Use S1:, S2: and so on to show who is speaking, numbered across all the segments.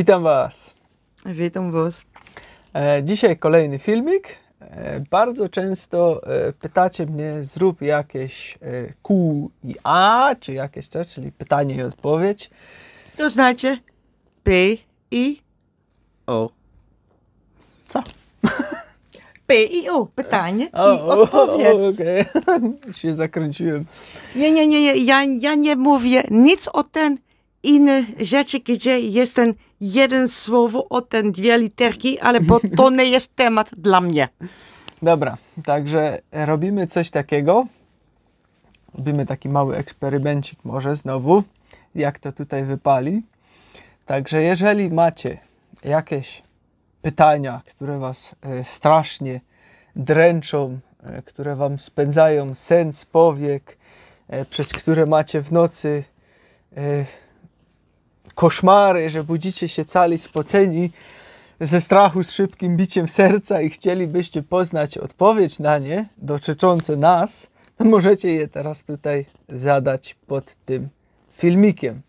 S1: Witam Was. Witam Was. E, dzisiaj kolejny filmik. E, bardzo często e, pytacie mnie, zrób jakieś Q i A, czy jakieś coś, czyli pytanie i odpowiedź. To znaczy P i O. Co?
S2: P i O, pytanie o, i odpowiedź. Okej,
S1: okay. się zakręciłem.
S2: Nie, nie, nie, ja, ja nie mówię nic o ten inne rzeczy, gdzie jest ten jeden słowo o ten dwie literki, ale bo to nie jest temat
S1: dla mnie. Dobra, także robimy coś takiego. Robimy taki mały eksperymencik może znowu, jak to tutaj wypali. Także jeżeli macie jakieś pytania, które was e, strasznie dręczą, e, które wam spędzają sens powiek, e, przez które macie w nocy e, koszmary, że budzicie się cali spoceni ze strachu, z szybkim biciem serca i chcielibyście poznać odpowiedź na nie dotyczące nas, to możecie je teraz tutaj zadać pod tym filmikiem.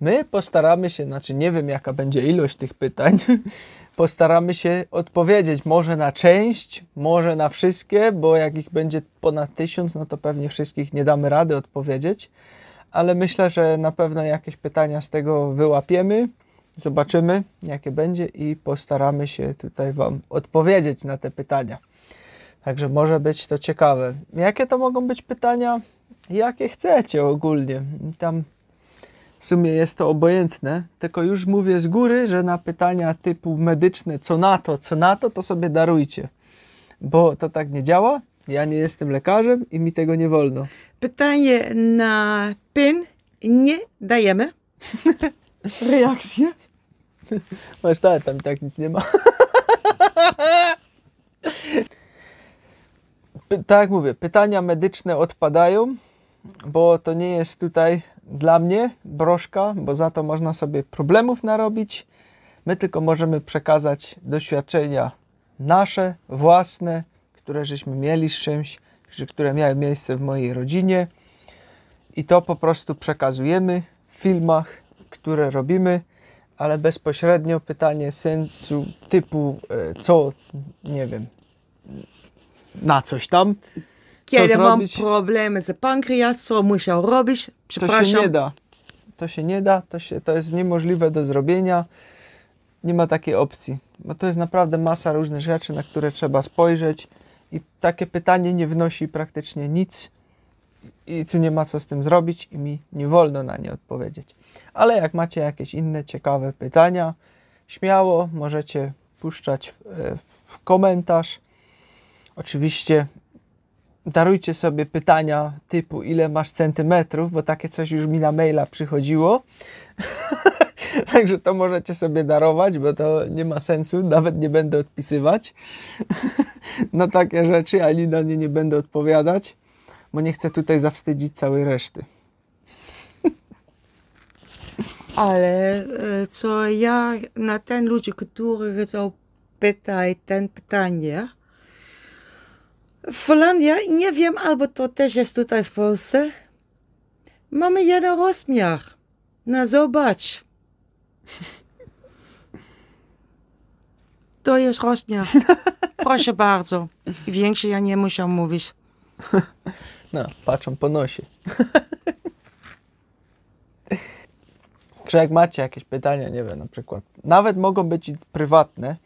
S1: My postaramy się, znaczy nie wiem jaka będzie ilość tych pytań, postaramy się odpowiedzieć może na część, może na wszystkie, bo jak ich będzie ponad tysiąc, no to pewnie wszystkich nie damy rady odpowiedzieć ale myślę, że na pewno jakieś pytania z tego wyłapiemy, zobaczymy, jakie będzie i postaramy się tutaj Wam odpowiedzieć na te pytania. Także może być to ciekawe. Jakie to mogą być pytania? Jakie chcecie ogólnie? Tam w sumie jest to obojętne, tylko już mówię z góry, że na pytania typu medyczne, co na to, co na to, to sobie darujcie, bo to tak nie działa. Ja nie jestem lekarzem i mi tego nie wolno.
S2: Pytanie na pin nie dajemy.
S1: Reakcje? Masz tak, tam tak nic nie ma. tak jak mówię, pytania medyczne odpadają, bo to nie jest tutaj dla mnie broszka, bo za to można sobie problemów narobić. My tylko możemy przekazać doświadczenia nasze, własne, które żeśmy mieli z czymś, które miały miejsce w mojej rodzinie. I to po prostu przekazujemy w filmach, które robimy, ale bezpośrednio pytanie sensu typu e, co, nie wiem, na coś tam. Kiedy mam
S2: problemy z pankreas, co musiał robić, przepraszam. To się nie da.
S1: To się nie da, to, się, to jest niemożliwe do zrobienia. Nie ma takiej opcji. Bo to jest naprawdę masa różnych rzeczy, na które trzeba spojrzeć. I takie pytanie nie wnosi praktycznie nic i tu nie ma co z tym zrobić i mi nie wolno na nie odpowiedzieć. Ale jak macie jakieś inne ciekawe pytania, śmiało możecie puszczać w e, komentarz. Oczywiście darujcie sobie pytania typu ile masz centymetrów, bo takie coś już mi na maila przychodziło. Także to możecie sobie darować, bo to nie ma sensu, nawet nie będę odpisywać na takie rzeczy, ani na nie nie będę odpowiadać, bo nie chcę tutaj zawstydzić całej reszty.
S2: Ale e, co ja na ten ludzi, który to pytać ten pytanie, Finlandia, nie wiem, albo to też jest tutaj w Polsce, mamy jeden rozmiar. No zobacz. To jest rośnie. Proszę bardzo. Większy ja nie musiał mówić.
S1: No, patrzą po nosie. Także jak macie jakieś pytania, nie wiem, na przykład, nawet mogą być prywatne,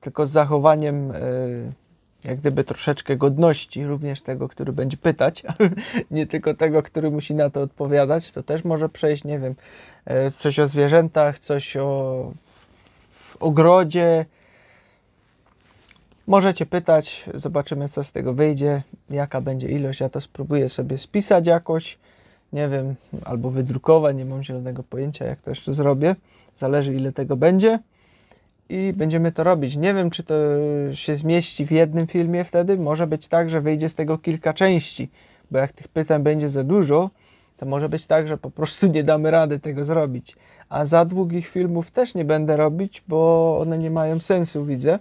S1: tylko z zachowaniem... Yy jak gdyby troszeczkę godności również tego, który będzie pytać, nie tylko tego, który musi na to odpowiadać, to też może przejść, nie wiem, e, coś o zwierzętach, coś o ogrodzie. Możecie pytać, zobaczymy co z tego wyjdzie, jaka będzie ilość. Ja to spróbuję sobie spisać jakoś, nie wiem, albo wydrukować, nie mam zielonego pojęcia, jak to jeszcze zrobię. Zależy ile tego będzie i będziemy to robić. Nie wiem, czy to się zmieści w jednym filmie wtedy. Może być tak, że wyjdzie z tego kilka części, bo jak tych pytań będzie za dużo, to może być tak, że po prostu nie damy rady tego zrobić. A za długich filmów też nie będę robić, bo one nie mają sensu, widzę.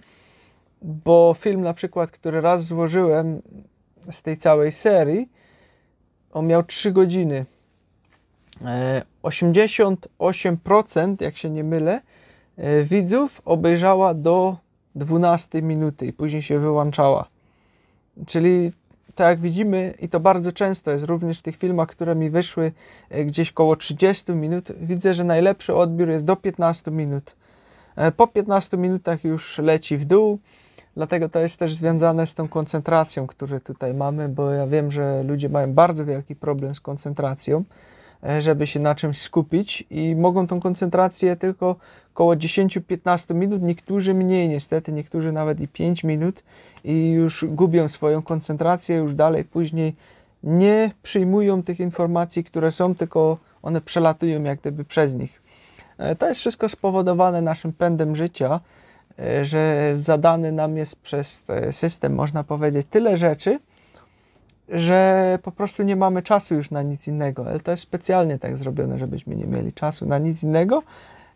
S1: Bo film na przykład, który raz złożyłem z tej całej serii, on miał 3 godziny. 88%, e, jak się nie mylę, E, widzów obejrzała do 12 minuty i później się wyłączała. Czyli tak jak widzimy, i to bardzo często jest również w tych filmach, które mi wyszły e, gdzieś koło 30 minut, widzę, że najlepszy odbiór jest do 15 minut. E, po 15 minutach już leci w dół, dlatego to jest też związane z tą koncentracją, którą tutaj mamy, bo ja wiem, że ludzie mają bardzo wielki problem z koncentracją, żeby się na czymś skupić i mogą tą koncentrację tylko około 10-15 minut, niektórzy mniej niestety, niektórzy nawet i 5 minut i już gubią swoją koncentrację, już dalej później nie przyjmują tych informacji, które są, tylko one przelatują jak gdyby przez nich. E, to jest wszystko spowodowane naszym pędem życia, e, że zadany nam jest przez e, system, można powiedzieć, tyle rzeczy, że po prostu nie mamy czasu już na nic innego. Ale to jest specjalnie tak zrobione, żebyśmy nie mieli czasu na nic innego,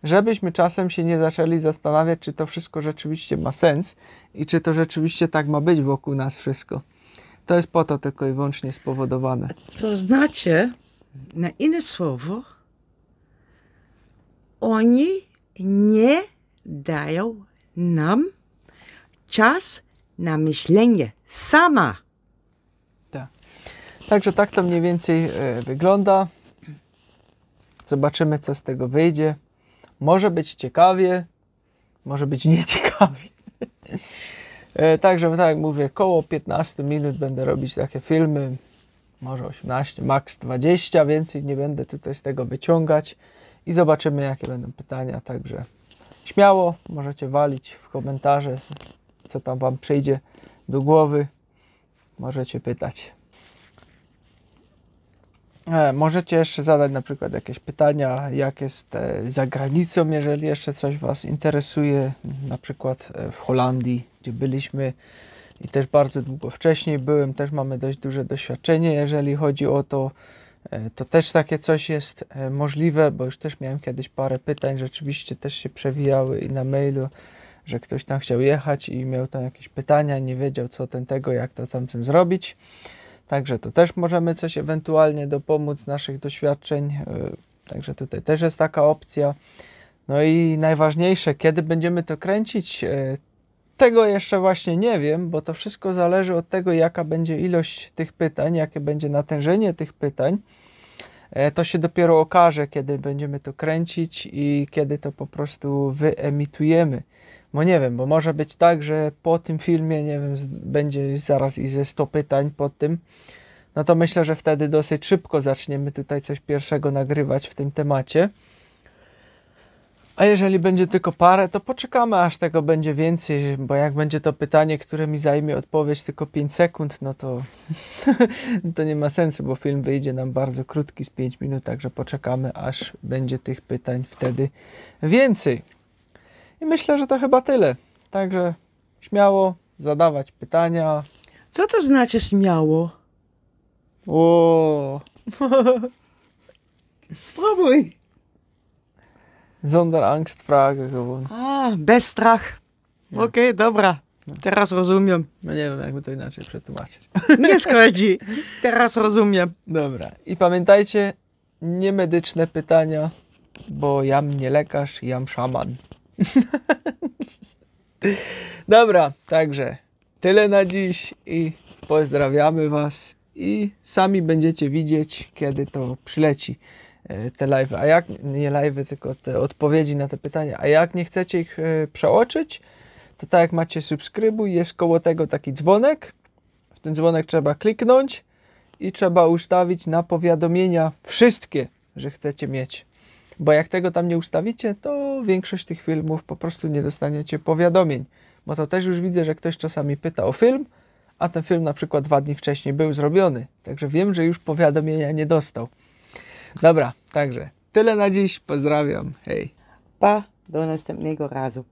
S1: żebyśmy czasem się nie zaczęli zastanawiać, czy to wszystko rzeczywiście ma sens i czy to rzeczywiście tak ma być wokół nas wszystko. To jest po to tylko i wyłącznie spowodowane. To
S2: znaczy, na inne słowo, oni nie dają nam czas
S1: na myślenie sama. Tak. Także tak to mniej więcej e, wygląda. Zobaczymy, co z tego wyjdzie. Może być ciekawie, może być nieciekawie. E, także, tak jak mówię, koło 15 minut będę robić takie filmy, może 18, maks 20, więcej nie będę tutaj z tego wyciągać i zobaczymy, jakie będą pytania. Także śmiało możecie walić w komentarze, co tam Wam przyjdzie do głowy. Możecie pytać. E, możecie jeszcze zadać na przykład jakieś pytania, jak jest e, za granicą, jeżeli jeszcze coś Was interesuje, na przykład e, w Holandii, gdzie byliśmy i też bardzo długo wcześniej byłem, też mamy dość duże doświadczenie, jeżeli chodzi o to, to też takie coś jest możliwe, bo już też miałem kiedyś parę pytań, rzeczywiście też się przewijały i na mailu, że ktoś tam chciał jechać i miał tam jakieś pytania, nie wiedział co ten tego, jak to tam tym zrobić. Także to też możemy coś ewentualnie dopomóc z naszych doświadczeń. E, także tutaj też jest taka opcja. No i najważniejsze, kiedy będziemy to kręcić, e, tego jeszcze właśnie nie wiem, bo to wszystko zależy od tego, jaka będzie ilość tych pytań, jakie będzie natężenie tych pytań. E, to się dopiero okaże, kiedy będziemy to kręcić i kiedy to po prostu wyemitujemy. Bo nie wiem, bo może być tak, że po tym filmie, nie wiem, będzie zaraz i ze 100 pytań pod tym. No to myślę, że wtedy dosyć szybko zaczniemy tutaj coś pierwszego nagrywać w tym temacie. A jeżeli będzie tylko parę, to poczekamy, aż tego będzie więcej, bo jak będzie to pytanie, które mi zajmie odpowiedź tylko 5 sekund, no to, to nie ma sensu, bo film wyjdzie nam bardzo krótki z 5 minut, także poczekamy, aż będzie tych pytań wtedy więcej. I myślę, że to chyba tyle. Także śmiało zadawać pytania. Co to znaczy śmiało? O. Spróbuj. Zonder angst vragen gewoon.
S2: A, bez strach. Ja. Okej, okay, dobra. No. Teraz rozumiem.
S1: No nie wiem, jakby to inaczej przetłumaczyć. Nie szkodzi. Teraz rozumiem. Dobra. I pamiętajcie, niemedyczne pytania, bo jam nie lekarz, jam szaman. Dobra, także tyle na dziś i pozdrawiamy Was i sami będziecie widzieć, kiedy to przyleci. E, te live, a jak nie live, tylko te odpowiedzi na te pytania. A jak nie chcecie ich e, przeoczyć, to tak jak macie subskrybuj, jest koło tego taki dzwonek. W ten dzwonek trzeba kliknąć i trzeba ustawić na powiadomienia wszystkie, że chcecie mieć. Bo jak tego tam nie ustawicie, to większość tych filmów po prostu nie dostaniecie powiadomień. Bo to też już widzę, że ktoś czasami pyta o film, a ten film na przykład dwa dni wcześniej był zrobiony. Także wiem, że już powiadomienia nie dostał. Dobra, także tyle na dziś. Pozdrawiam. Hej. Pa, do następnego razu.